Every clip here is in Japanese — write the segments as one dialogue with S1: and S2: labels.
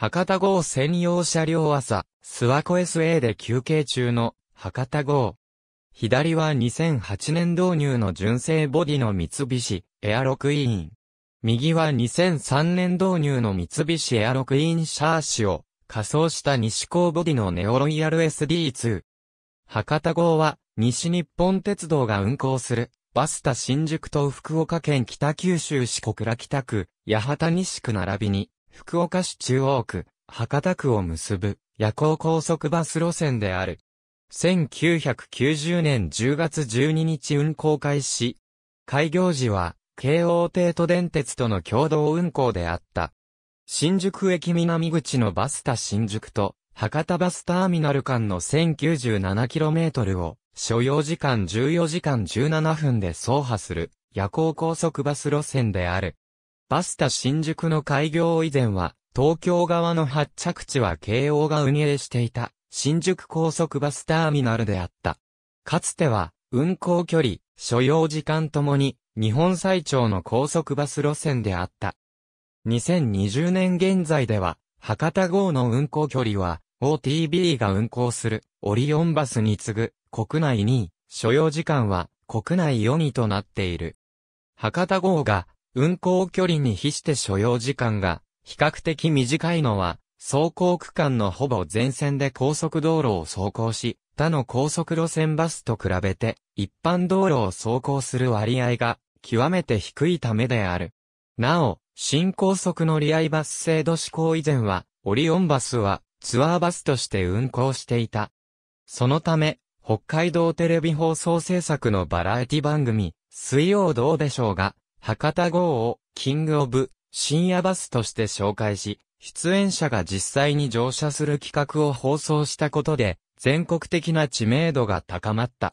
S1: 博多号専用車両朝、諏訪湖 SA で休憩中の博多号。左は2008年導入の純正ボディの三菱エアロクイーン。右は2003年導入の三菱エアロクイーンシャーシを仮装した西高ボディのネオロイヤル SD2。博多号は西日本鉄道が運行するバスタ新宿と福岡県北九州市小倉北区、八幡西区並びに福岡市中央区、博多区を結ぶ夜行高速バス路線である。1990年10月12日運行開始。開業時は、京王帝都電鉄との共同運行であった。新宿駅南口のバスタ新宿と、博多バスターミナル間の 1097km を、所要時間14時間17分で走破する、夜行高速バス路線である。バスタ新宿の開業以前は、東京側の発着地は京王が運営していた、新宿高速バスターミナルであった。かつては、運行距離、所要時間ともに、日本最長の高速バス路線であった。2020年現在では、博多号の運行距離は、OTB が運行する、オリオンバスに次ぐ、国内2位、所要時間は、国内4位となっている。博多号が運行距離に比して所要時間が比較的短いのは、走行区間のほぼ全線で高速道路を走行し、他の高速路線バスと比べて、一般道路を走行する割合が極めて低いためである。なお、新高速乗り合いバス制度施行以前は、オリオンバスはツアーバスとして運行していた。そのため、北海道テレビ放送制作のバラエティ番組、水曜どうでしょうが、博多号をキングオブ深夜バスとして紹介し、出演者が実際に乗車する企画を放送したことで、全国的な知名度が高まった。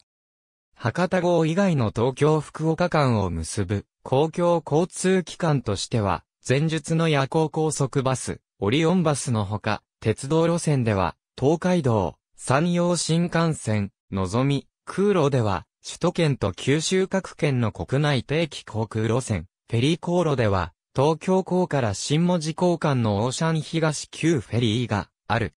S1: 博多号以外の東京福岡間を結ぶ公共交通機関としては、前述の夜行高速バス、オリオンバスのほか、鉄道路線では、東海道、山陽新幹線、のぞみ、空路では、首都圏と九州各県の国内定期航空路線、フェリー航路では、東京港から新文字港間のオーシャン東旧フェリーがある。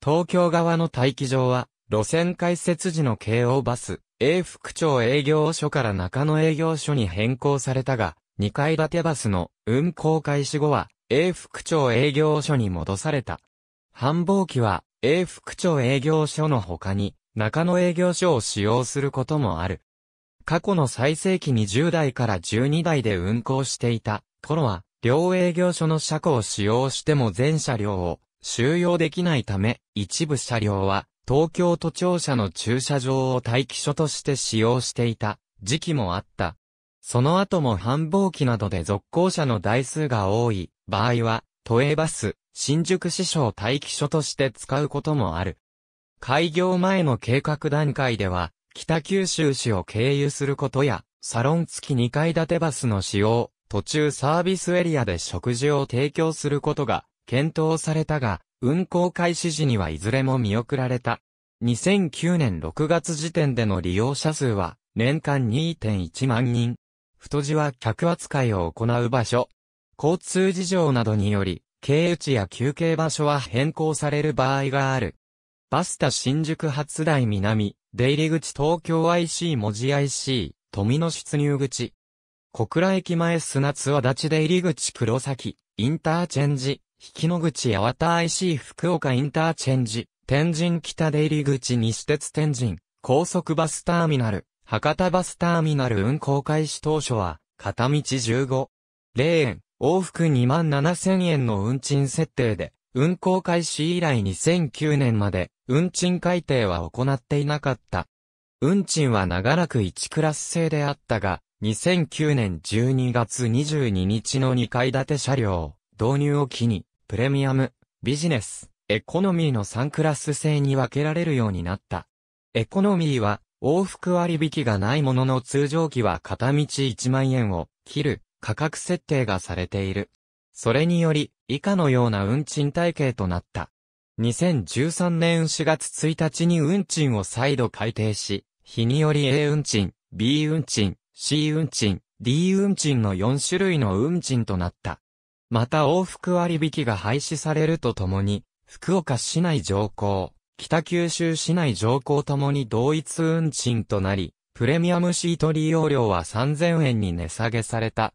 S1: 東京側の待機場は、路線開設時の京王バス、A 副町営業所から中野営業所に変更されたが、2階建てバスの運行開始後は、A 副町営業所に戻された。繁忙期は、A 副町営業所の他に、中野営業所を使用することもある。過去の最盛期に10台から12台で運行していた頃は、両営業所の車庫を使用しても全車両を収容できないため、一部車両は東京都庁舎の駐車場を待機所として使用していた時期もあった。その後も繁忙期などで続行者の台数が多い場合は、都営バス、新宿支所を待機所として使うこともある。開業前の計画段階では、北九州市を経由することや、サロン付き2階建てバスの使用、途中サービスエリアで食事を提供することが検討されたが、運行開始時にはいずれも見送られた。2009年6月時点での利用者数は年間2.1万人。太字は客扱いを行う場所。交通事情などにより、経由地や休憩場所は変更される場合がある。バスタ新宿発台南、出入口東京 IC 文字 IC、富野出入口。小倉駅前砂津和立出入口黒崎、インターチェンジ、引野口八幡 IC 福岡インターチェンジ、天神北出入口西鉄天神、高速バスターミナル、博多バスターミナル運行開始当初は、片道15、0円、往復2万7000円の運賃設定で、運行開始以来2009年まで、運賃改定は行っていなかった。運賃は長らく1クラス制であったが、2009年12月22日の2階建て車両、導入を機に、プレミアム、ビジネス、エコノミーの3クラス制に分けられるようになった。エコノミーは、往復割引がないものの通常期は片道1万円を切る価格設定がされている。それにより、以下のような運賃体系となった。2013年4月1日に運賃を再度改定し、日により A 運賃、B 運賃、C 運賃、D 運賃の4種類の運賃となった。また往復割引が廃止されるとともに、福岡市内上行、北九州市内上行ともに同一運賃となり、プレミアムシート利用料は3000円に値下げされた。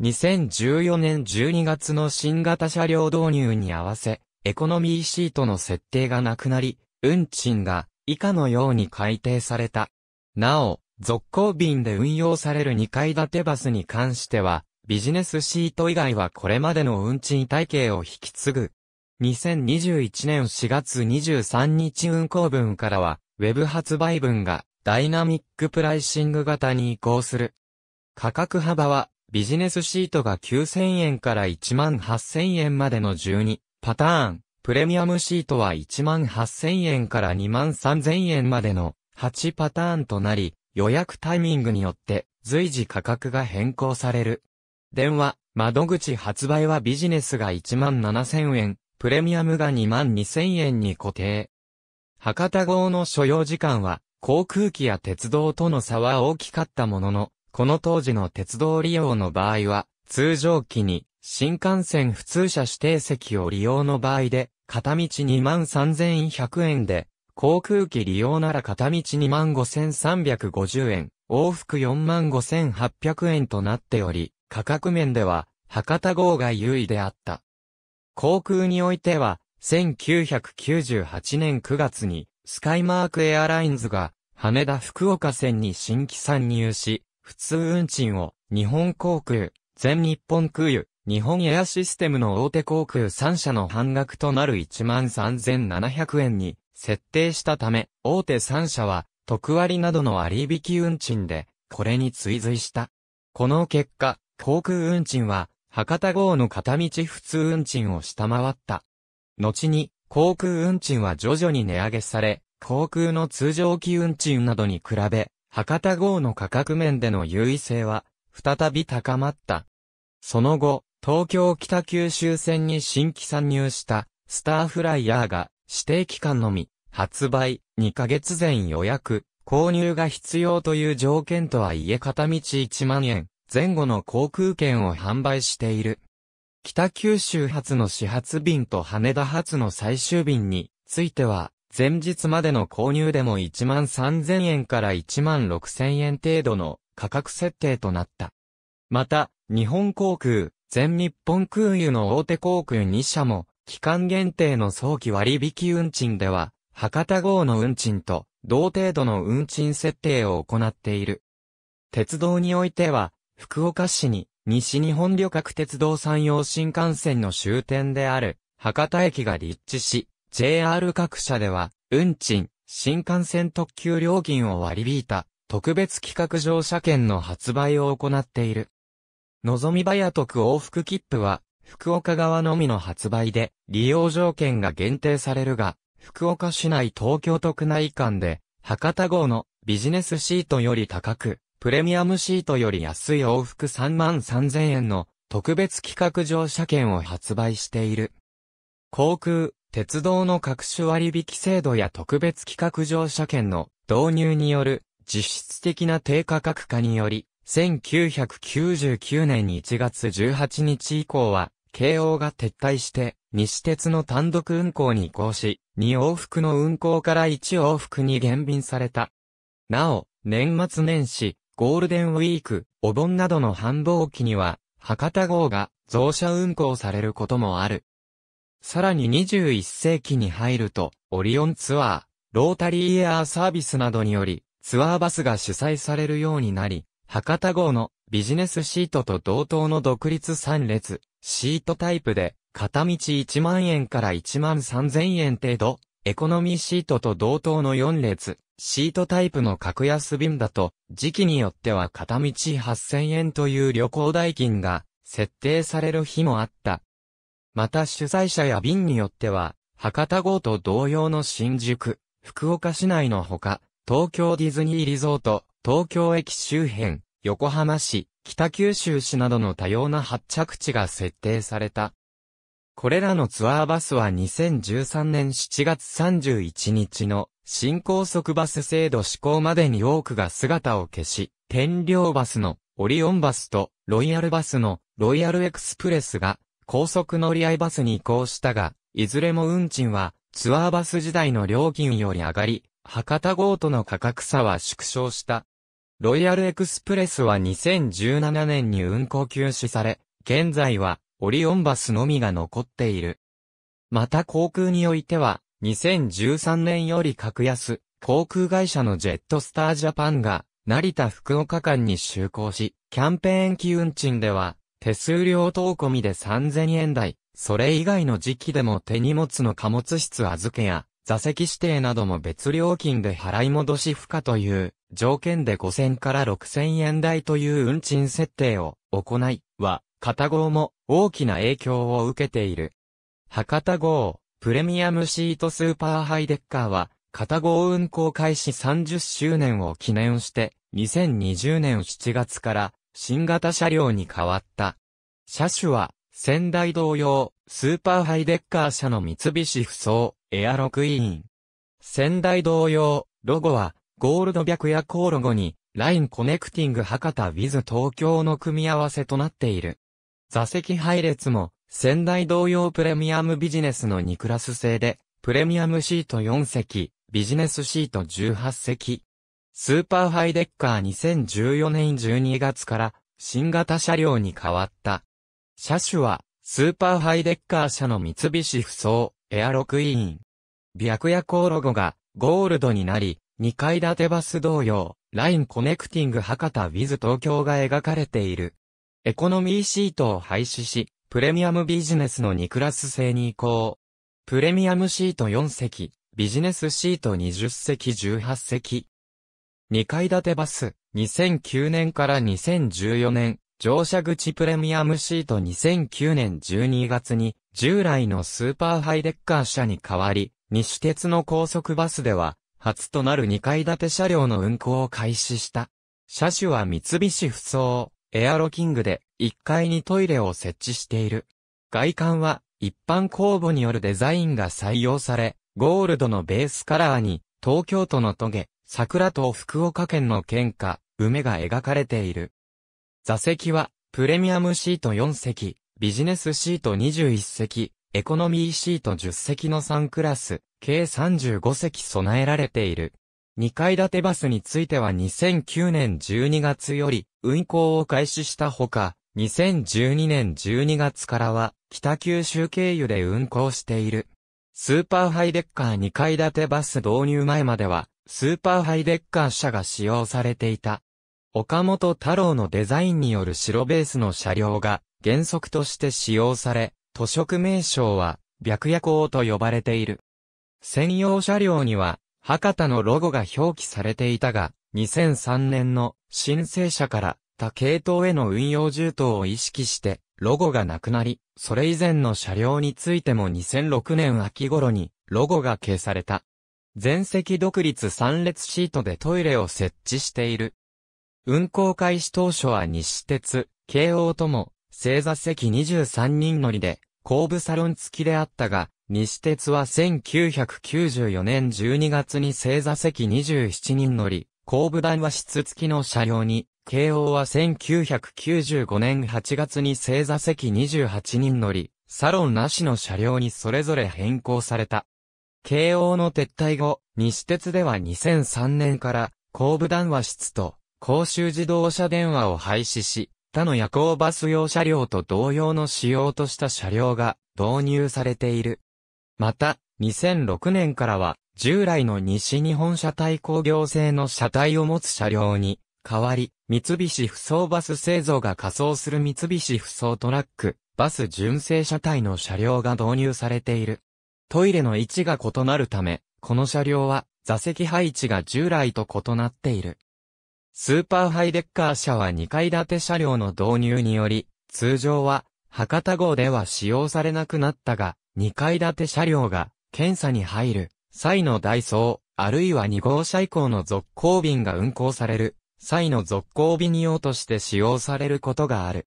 S1: 2014年12月の新型車両導入に合わせ、エコノミーシートの設定がなくなり、運賃が以下のように改定された。なお、続行便で運用される2階建てバスに関しては、ビジネスシート以外はこれまでの運賃体系を引き継ぐ。2021年4月23日運行分からは、ウェブ発売分がダイナミックプライシング型に移行する。価格幅はビジネスシートが9000円から18000円までの12パターン、プレミアムシートは18000円から23000円までの8パターンとなり、予約タイミングによって随時価格が変更される。電話、窓口発売はビジネスが17000円、プレミアムが22000円に固定。博多号の所要時間は、航空機や鉄道との差は大きかったものの、この当時の鉄道利用の場合は、通常期に新幹線普通車指定席を利用の場合で、片道23,100円で、航空機利用なら片道25,350円、往復45,800円となっており、価格面では、博多号が優位であった。航空においては、1998年9月に、スカイマークエアラインズが、羽田福岡線に新規参入し、普通運賃を日本航空、全日本空輸、日本エアシステムの大手航空3社の半額となる13,700円に設定したため、大手3社は特割などの割引運賃で、これに追随した。この結果、航空運賃は、博多号の片道普通運賃を下回った。後に、航空運賃は徐々に値上げされ、航空の通常期運賃などに比べ、博多号の価格面での優位性は、再び高まった。その後、東京北九州線に新規参入した、スターフライヤーが、指定期間のみ、発売、2ヶ月前予約、購入が必要という条件とはいえ片道1万円、前後の航空券を販売している。北九州発の始発便と羽田発の最終便については、前日までの購入でも1万3000円から1万6000円程度の価格設定となった。また、日本航空、全日本空輸の大手航空2社も、期間限定の早期割引運賃では、博多号の運賃と同程度の運賃設定を行っている。鉄道においては、福岡市に西日本旅客鉄道山陽新幹線の終点である博多駅が立地し、JR 各社では、運賃、新幹線特急料金を割り引いた、特別企画乗車券の発売を行っている。のぞみばや特往復切符は、福岡側のみの発売で、利用条件が限定されるが、福岡市内東京都区内間で、博多号のビジネスシートより高く、プレミアムシートより安い往復3万3000円の特別企画乗車券を発売している。航空、鉄道の各種割引制度や特別企画乗車券の導入による実質的な低価格化により、1999年1月18日以降は、京王が撤退して、西鉄の単独運行に移行し、2往復の運行から1往復に減便された。なお、年末年始、ゴールデンウィーク、お盆などの繁忙期には、博多号が増車運行されることもある。さらに21世紀に入ると、オリオンツアー、ロータリーエアーサービスなどにより、ツアーバスが主催されるようになり、博多号のビジネスシートと同等の独立3列、シートタイプで、片道1万円から1万3000円程度、エコノミーシートと同等の4列、シートタイプの格安便だと、時期によっては片道8000円という旅行代金が設定される日もあった。また主催者や便によっては、博多号と同様の新宿、福岡市内のほか、東京ディズニーリゾート、東京駅周辺、横浜市、北九州市などの多様な発着地が設定された。これらのツアーバスは2013年7月31日の新高速バス制度施行までに多くが姿を消し、天領バスのオリオンバスとロイヤルバスのロイヤルエクスプレスが高速乗り合いバスに移行したが、いずれも運賃はツアーバス時代の料金より上がり、博多号との価格差は縮小した。ロイヤルエクスプレスは2017年に運行休止され、現在はオリオンバスのみが残っている。また航空においては、2013年より格安、航空会社のジェットスタージャパンが、成田福岡間に就航し、キャンペーン期運賃では、手数料等込みで3000円台、それ以外の時期でも手荷物の貨物室預けや、座席指定なども別料金で払い戻し不可という条件で5000から6000円台という運賃設定を行いは、片号も大きな影響を受けている。博多号、プレミアムシートスーパーハイデッカーは、片号運行開始30周年を記念して、2020年7月から新型車両に変わった。車種は、仙台同様、スーパーハイデッカー車の三菱不走、エアロクイーン。仙台同様、ロゴは、ゴールド白夜光ロゴに、ラインコネクティング博多ウィズ東京の組み合わせとなっている。座席配列も、仙台同様プレミアムビジネスの2クラス制で、プレミアムシート4席、ビジネスシート18席、スーパーハイデッカー2014年12月から新型車両に変わった。車種はスーパーハイデッカー車の三菱不走エアロクイーン。白夜光ロゴがゴールドになり、2階建てバス同様、ラインコネクティング博多 w i ズ東京が描かれている。エコノミーシートを廃止し、プレミアムビジネスの2クラス制に移行。プレミアムシート4席、ビジネスシート20席18席。2階建てバス、2009年から2014年、乗車口プレミアムシート2009年12月に、従来のスーパーハイデッカー車に代わり、西鉄の高速バスでは、初となる2階建て車両の運行を開始した。車種は三菱不走、エアロキングで、1階にトイレを設置している。外観は、一般公募によるデザインが採用され、ゴールドのベースカラーに、東京都のトゲ、桜と福岡県の県下、梅が描かれている。座席は、プレミアムシート4席、ビジネスシート21席、エコノミーシート10席の3クラス、計35席備えられている。2階建てバスについては2009年12月より運行を開始したほか、2012年12月からは北九州経由で運行している。スーパーハイデッカー2階建てバス導入前まではスーパーハイデッカー車が使用されていた。岡本太郎のデザインによる白ベースの車両が原則として使用され、図色名称は白夜行と呼ばれている。専用車両には博多のロゴが表記されていたが、2003年の申請者から他系統への運用充当を意識してロゴがなくなり、それ以前の車両についても2006年秋頃にロゴが消された。全席独立3列シートでトイレを設置している。運行開始当初は西鉄、京王とも、正座席23人乗りで、後部サロン付きであったが、西鉄は1994年12月に正座席27人乗り、後部談話室付きの車両に、慶応は1995年8月に正座席28人乗り、サロンなしの車両にそれぞれ変更された。慶応の撤退後、西鉄では2003年から、後部談話室と、公衆自動車電話を廃止し、他の夜行バス用車両と同様の仕様とした車両が導入されている。また、2006年からは、従来の西日本車体工業製の車体を持つ車両に、代わり、三菱不装バス製造が仮装する三菱不装トラック、バス純正車体の車両が導入されている。トイレの位置が異なるため、この車両は座席配置が従来と異なっている。スーパーハイデッカー車は2階建て車両の導入により、通常は博多号では使用されなくなったが、2階建て車両が検査に入る際のダイソー、あるいは2号車以降の続行便が運行される際の続行便用として使用されることがある。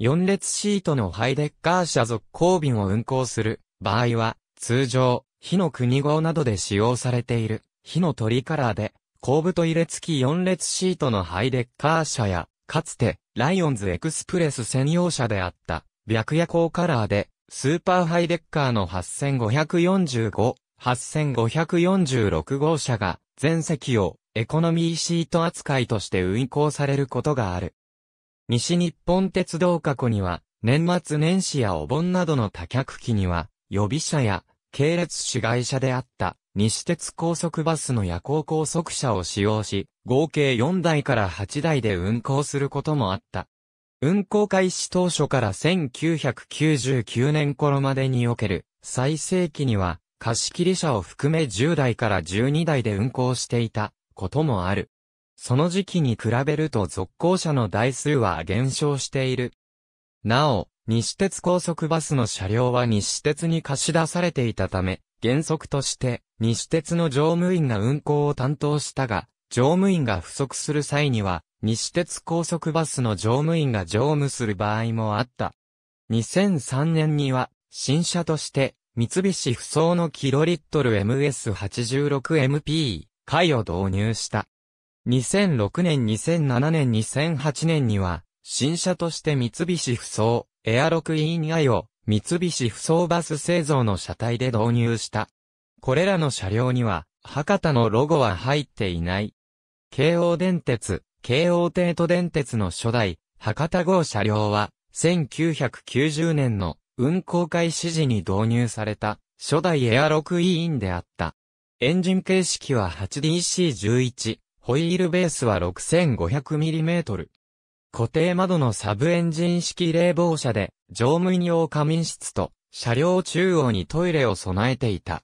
S1: 4列シートのハイデッカー車続行便を運行する場合は、通常、火の国号などで使用されている、火の鳥カラーで、後部と入れ付き4列シートのハイデッカー車や、かつて、ライオンズエクスプレス専用車であった、白夜光カラーで、スーパーハイデッカーの8545、8546号車が、全席を、エコノミーシート扱いとして運行されることがある。西日本鉄道過去には、年末年始やお盆などの多客機には、予備車や系列市会社であった西鉄高速バスの夜行高速車を使用し、合計4台から8台で運行することもあった。運行開始当初から1999年頃までにおける最盛期には貸切車を含め10台から12台で運行していたこともある。その時期に比べると続行車の台数は減少している。なお、西鉄高速バスの車両は西鉄に貸し出されていたため、原則として、西鉄の乗務員が運行を担当したが、乗務員が不足する際には、西鉄高速バスの乗務員が乗務する場合もあった。2003年には、新車として、三菱不走のキロリットル MS86MP 回を導入した。2006年2007年2008年には、新車として三菱不走エアロクイーンイを三菱不走バス製造の車体で導入した。これらの車両には、博多のロゴは入っていない。京王電鉄、京王帝都電鉄の初代、博多号車両は、1990年の運行開始時に導入された、初代エアロクイーンであった。エンジン形式は 8DC11、ホイールベースは 6500mm。固定窓のサブエンジン式冷房車で、乗務員用仮眠室と、車両中央にトイレを備えていた。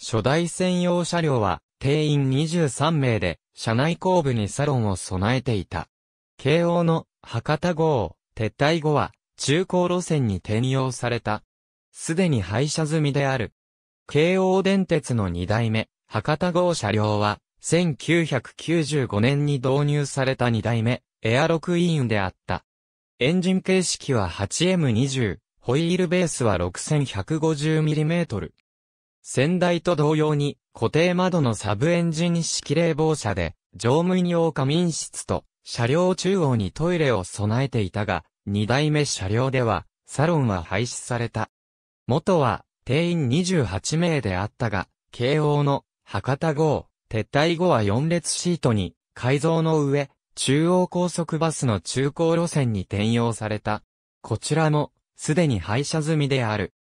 S1: 初代専用車両は、定員23名で、車内後部にサロンを備えていた。慶応の博多号撤退後は、中高路線に転用された。すでに廃車済みである。京王電鉄の2代目、博多号車両は、1995年に導入された2代目、エアロクイーンであった。エンジン形式は 8M20、ホイールベースは 6150mm。先代と同様に、固定窓のサブエンジン式冷房車で、乗務員用仮眠室と、車両中央にトイレを備えていたが、2代目車両では、サロンは廃止された。元は、定員28名であったが、慶応の、博多号、撤退後は4列シートに、改造の上、中央高速バスの中高路線に転用された。こちらも、すでに廃車済みである。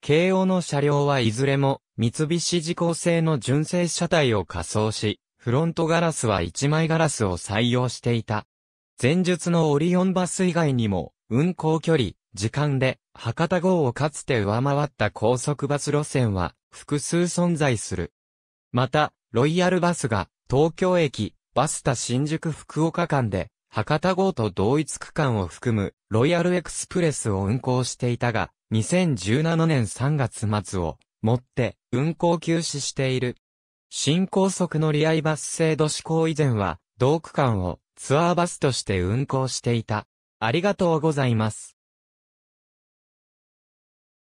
S1: 慶応の車両はいずれも、三菱自行製の純正車体を仮装し、フロントガラスは一枚ガラスを採用していた。前述のオリオンバス以外にも、運行距離、時間で、博多号をかつて上回った高速バス路線は、複数存在する。また、ロイヤルバスが、東京駅、バスタ新宿福岡間で、博多号と同一区間を含むロイヤルエクスプレスを運行していたが、2017年3月末をもって運行休止している。新高速乗り合いバス制度施行以前は同区間をツアーバスとして運行していた。ありがとうございます。